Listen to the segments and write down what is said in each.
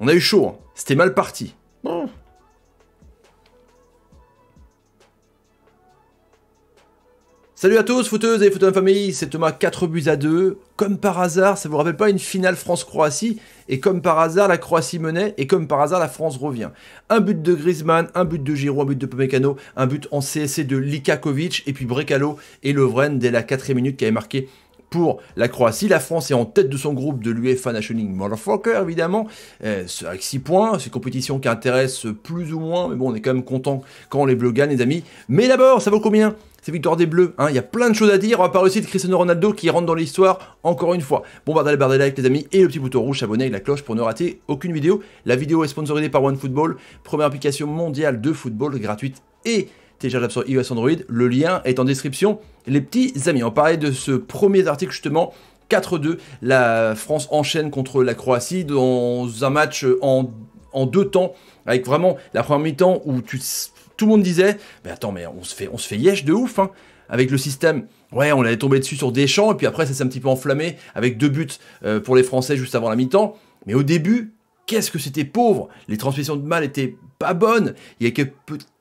On a eu chaud, hein. c'était mal parti. Salut à tous, footeuses et footeurs de famille, c'est Thomas, 4 buts à 2. Comme par hasard, ça vous rappelle pas une finale France-Croatie Et comme par hasard, la Croatie menait, et comme par hasard, la France revient. Un but de Griezmann, un but de Giroud, un but de Pomecano, un but en CSC de Likakovic, et puis Brekalo et Lovren dès la 4 minute qui avait marqué pour la Croatie. La France est en tête de son groupe de l'UEFA National League Motherfucker, évidemment, euh, C'est avec 6 points. C'est une compétition qui intéresse plus ou moins, mais bon, on est quand même content quand les Bleus gagnent, les amis. Mais d'abord, ça vaut combien c'est victoire des Bleus. Hein. Il y a plein de choses à dire. On va parler aussi de Cristiano Ronaldo qui rentre dans l'histoire encore une fois. Bon, les bardez avec les amis et le petit bouton rouge, abonnez avec la cloche pour ne rater aucune vidéo. La vidéo est sponsorisée par OneFootball, première application mondiale de football gratuite et téléchargeable sur iOS Android. Le lien est en description. Les petits amis, on parlait de ce premier article justement 4-2. La France enchaîne contre la Croatie dans un match en, deux temps, avec vraiment la première mi-temps où tout le monde disait Mais attends, mais on se fait, on se fait yesh de ouf, hein, avec le système. Ouais, on allait tomber dessus sur des champs et puis après, ça s'est un petit peu enflammé avec deux buts euh, pour les Français juste avant la mi-temps. Mais au début, qu'est-ce que c'était pauvre Les transmissions de mal étaient pas bonnes. Il y a quelques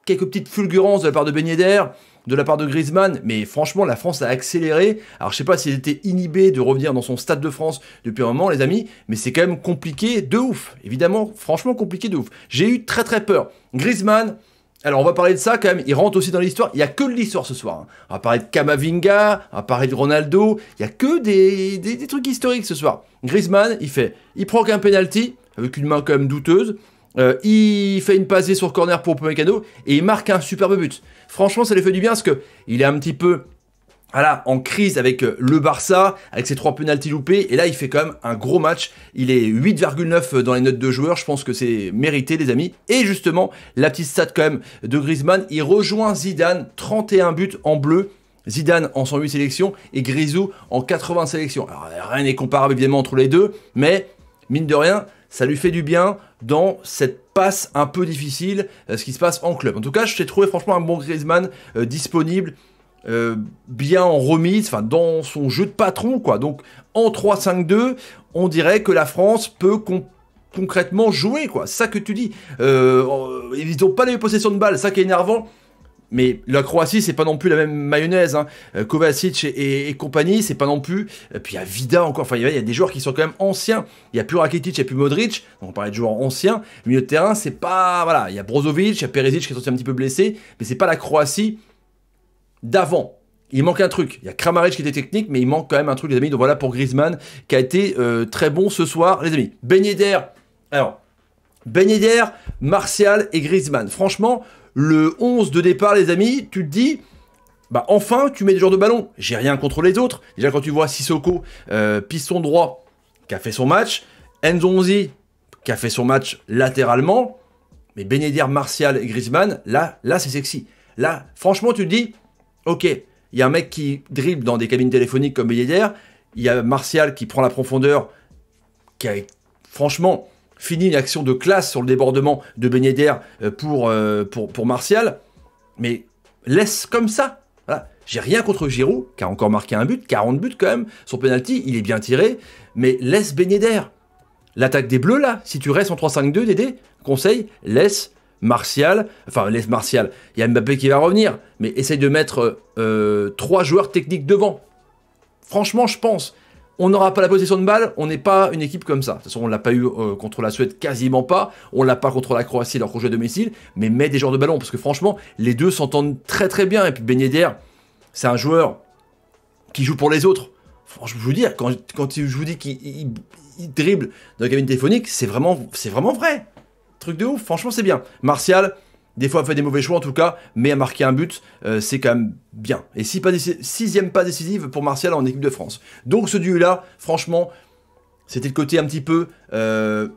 quelques petites fulgurances de la part de Ben de la part de Griezmann, mais franchement, la France a accéléré. Alors, je sais pas s'il était inhibé de revenir dans son stade de France depuis un moment, les amis, mais c'est quand même compliqué de ouf. Évidemment, franchement, compliqué de ouf. J'ai eu très très peur. Griezmann, alors on va parler de ça quand même, il rentre aussi dans l'histoire, il n'y a que de l'histoire ce soir. Hein. On va parler de Kamavinga, on va parler de Ronaldo, il y a que des, trucs historiques ce soir. Griezmann, il fait, il prend qu'un penalty, avec une main quand même douteuse, euh, il fait une passée sur corner pour Pomecano et il marque un superbe but. Franchement, ça lui fait du bien parce qu'il est un petit peu voilà, en crise avec euh, le Barça, avec ses trois pénalties loupés, et là il fait quand même un gros match. Il est 8,9 euh, dans les notes de joueurs, je pense que c'est mérité les amis. Et justement, la petite stat quand même de Griezmann, il rejoint Zidane, 31 buts en bleu, Zidane en 108 sélections et Grisou en 80 sélections. Alors rien n'est comparable évidemment entre les deux, mais mine de rien, ça lui fait du bien dans cette passe un peu difficile, euh, ce qui se passe en club. En tout cas, je t'ai trouvé franchement un bon Griezmann euh, disponible, euh, bien en remise, enfin dans son jeu de patron, quoi. Donc en 3-5-2, on dirait que la France peut concrètement jouer, quoi. ça que tu dis. ils n'ont pas les possessions de balles, ça qui est énervant mais la Croatie, c'est pas non plus la même mayonnaise. Hein. Euh, Kovacic et, compagnie, c'est pas non plus. Et euh, puis il y a Vida encore. Enfin, il y, a des joueurs qui sont quand même anciens. Il y a plus Rakitic, il y a plus Modric. Donc on parlait de joueurs anciens. milieu de terrain, c'est pas. Voilà. Il y a Brozovic, il y a Perisic qui sont un petit peu blessé. Mais c'est pas la Croatie d'avant. Il manque un truc. Il y a Kramaric qui était technique, mais il manque quand même un truc, les amis. Donc voilà pour Griezmann, qui a été euh, très bon ce soir, les amis. Ben Yedder. Alors, Ben Martial et Griezmann. Franchement le 11 de départ, les amis, tu te dis, bah enfin, tu mets des genre de ballon. J'ai rien contre les autres. Déjà, quand tu vois Sissoko, euh, piston droit, qui a fait son match, Nzonzi, qui a fait son match latéralement, mais Benedir, Martial et Griezmann, là, là c'est sexy. Là, franchement, tu te dis, ok, il y a un mec qui dribble dans des cabines téléphoniques comme Benedir, il y a Martial qui prend la profondeur, qui a, franchement, Fini action de classe sur le débordement de ben euh, euh, pour, pour, Martial. Mais laisse comme ça. J'ai rien contre Giroud, qui a encore marqué un but, 40 buts quand même. Son penalty, il est bien tiré, mais laisse ben L'attaque des Bleus, là, si tu restes en 3-5-2, Dédé, conseil, laisse Martial, enfin laisse Martial, il y a Mbappé qui va revenir, mais essaye de mettre euh, trois joueurs techniques devant. Franchement, je pense, on n'aura pas la position de balle, on n'est pas une équipe comme ça. De toute façon, on l'a pas eu euh, contre la Suède quasiment pas, on l'a pas contre la Croatie alors qu'on joue à domicile, mais met des genres de ballon, parce que franchement, les deux s'entendent très très bien. Et puis Ben c'est un joueur qui joue pour les autres. Franchement, je vous dire, quand, je vous dis qu'il dribble dans la cabine téléphonique, c'est vraiment, vraiment vrai. Truc de ouf, franchement c'est bien. Martial, des fois, a fait des mauvais choix en tout cas, mais a marqué un but, euh, c'est quand même bien. Et pas sixième pas décisive pour Martial en équipe de France. Donc ce duel-là, franchement, c'était le côté un petit peu euh,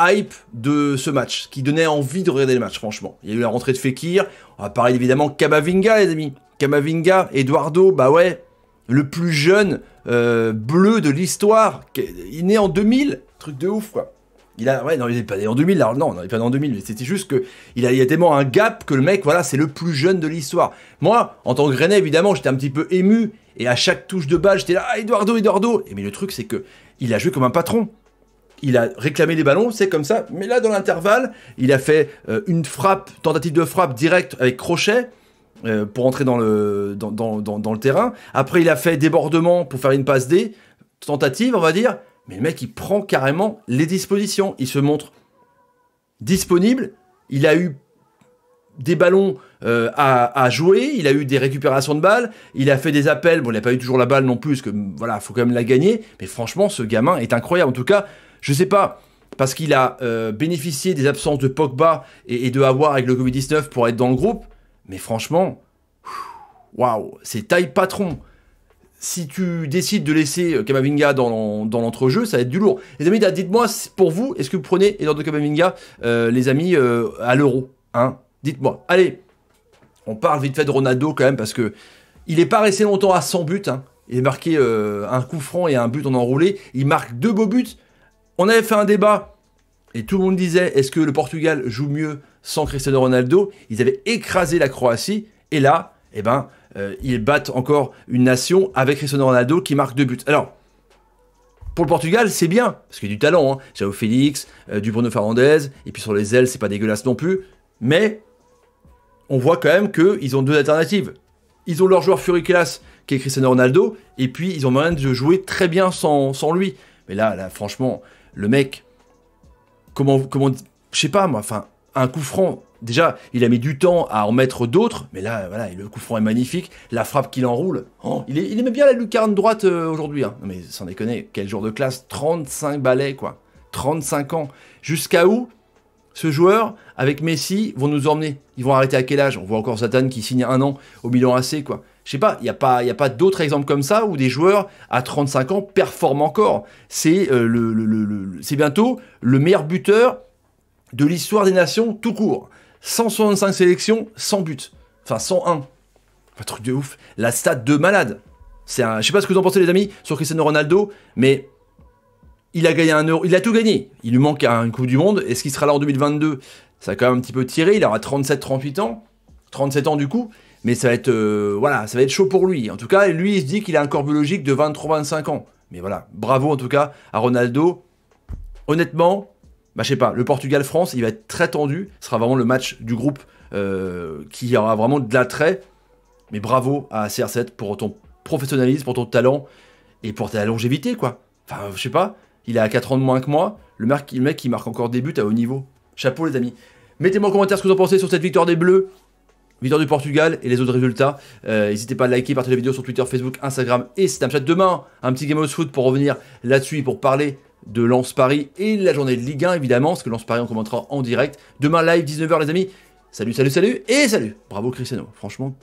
hype de ce match, qui donnait envie de regarder le match, franchement. Il y a eu la rentrée de Fekir, on va parler évidemment Kamavinga, les amis. Kamavinga, Eduardo, bah ouais, le plus jeune euh, bleu de l'histoire, il est né en 2000, truc de ouf, quoi. Il a, ouais, non, il est pas né en 2000, non, il est pas en 2000, mais c'était juste que il y a tellement un gap que le mec, voilà, c'est le plus jeune de l'histoire. Moi, en tant que Rennais, évidemment, j'étais un petit peu ému, et à chaque touche de balle, j'étais là, ah, Eduardo, Eduardo Et mais le truc, c'est que il a joué comme un patron. Il a réclamé les ballons, c'est comme ça, mais là, dans l'intervalle, il a fait euh, une frappe, tentative de frappe directe avec crochet, euh, pour entrer dans le, dans, dans, dans, dans le terrain. Après, il a fait débordement pour faire une passe D, tentative, on va dire. Mais le mec, il prend carrément les dispositions. Il se montre disponible. Il a eu des ballons euh, à, jouer, il a eu des récupérations de balles, il a fait des appels, bon il n'a pas eu toujours la balle non plus, parce que voilà, faut quand même la gagner, mais franchement ce gamin est incroyable, en tout cas, je sais pas, parce qu'il a euh, bénéficié des absences de Pogba et, de avoir avec le Covid-19 pour être dans le groupe, mais franchement, waouh, c'est taille patron, si tu décides de laisser euh, Kamavinga dans, dans l'entrejeu, ça va être du lourd. Les amis, dites-moi, pour vous, est-ce que vous prenez Eduardo Kamavinga, euh, les amis, euh, à l'euro hein Dites-moi. Allez, on parle vite fait de Ronaldo quand même, parce que il n'est pas resté longtemps à 100 buts. Hein. Il a marqué euh, un coup franc et un but en enroulé. Il marque deux beaux buts. On avait fait un débat, et tout le monde disait, est-ce que le Portugal joue mieux sans Cristiano Ronaldo Ils avaient écrasé la Croatie, et là, eh ben, euh, ils battent encore une nation avec Cristiano Ronaldo qui marque deux buts. Alors, pour le Portugal, c'est bien, parce qu'il y a du talent. Hein. Félix, euh, du Bruno Fernandez, et puis sur les ailes, c'est pas dégueulasse non plus. Mais on voit quand même qu'ils ont deux alternatives. Ils ont leur joueur classe, qui est Cristiano Ronaldo, et puis ils ont moyen de jouer très bien sans, sans lui. Mais là, là, franchement, le mec, comment, comment, je sais pas moi, enfin, un coup franc. Déjà, il a mis du temps à en mettre d'autres, mais là, voilà, le coup franc est magnifique. La frappe qu'il enroule, hein, il, est, bien la lucarne droite euh, aujourd'hui. Hein. Non mais sans déconner, quel jour de classe 35 balais, quoi. 35 ans. Jusqu'à où ce joueur, avec Messi, vont nous emmener Ils vont arrêter à quel âge On voit encore Zatan qui signe un an au Milan AC, quoi. Je sais pas, il n'y a pas, y a pas d'autres exemples comme ça où des joueurs à 35 ans performent encore. C'est euh, c'est bientôt le meilleur buteur de l'histoire des nations tout court. 165 sélections, 100 buts. Enfin, 101. Un truc de ouf. La stat de malade. C'est un... Je sais pas ce que vous en pensez, les amis, sur Cristiano Ronaldo, mais il a gagné un euro. Il a tout gagné. Il lui manque un coup du Monde. Est-ce qu'il sera là en 2022 Ça a quand même un petit peu tiré. Il aura 37-38 ans. 37 ans du coup. Mais ça va être euh, voilà, ça va être chaud pour lui. En tout cas, lui, il se dit qu'il a un corps biologique de 23-25 ans. Mais voilà, bravo en tout cas à Ronaldo. Honnêtement, bah, je sais pas, le Portugal-France, il va être très tendu. Ce sera vraiment le match du groupe euh, qui aura vraiment de l'attrait. Mais bravo à CR7 pour ton professionnalisme, pour ton talent et pour ta longévité, quoi. Enfin, je sais pas, il a 4 ans de moins que moi. Le mec, le il marque encore des buts à haut niveau. Chapeau, les amis. Mettez-moi en commentaire ce que vous en pensez sur cette victoire des Bleus. Victoire du Portugal et les autres résultats. Euh, n'hésitez pas à liker, partager la vidéo sur Twitter, Facebook, Instagram et Snapchat. Demain, un petit Game of Foot pour revenir là-dessus et pour parler de Lance Paris et la journée de Ligue 1 évidemment, parce que Lance Paris on commentera en direct. Demain live 19h les amis. Salut, salut, salut et salut. Bravo Cristiano. Franchement,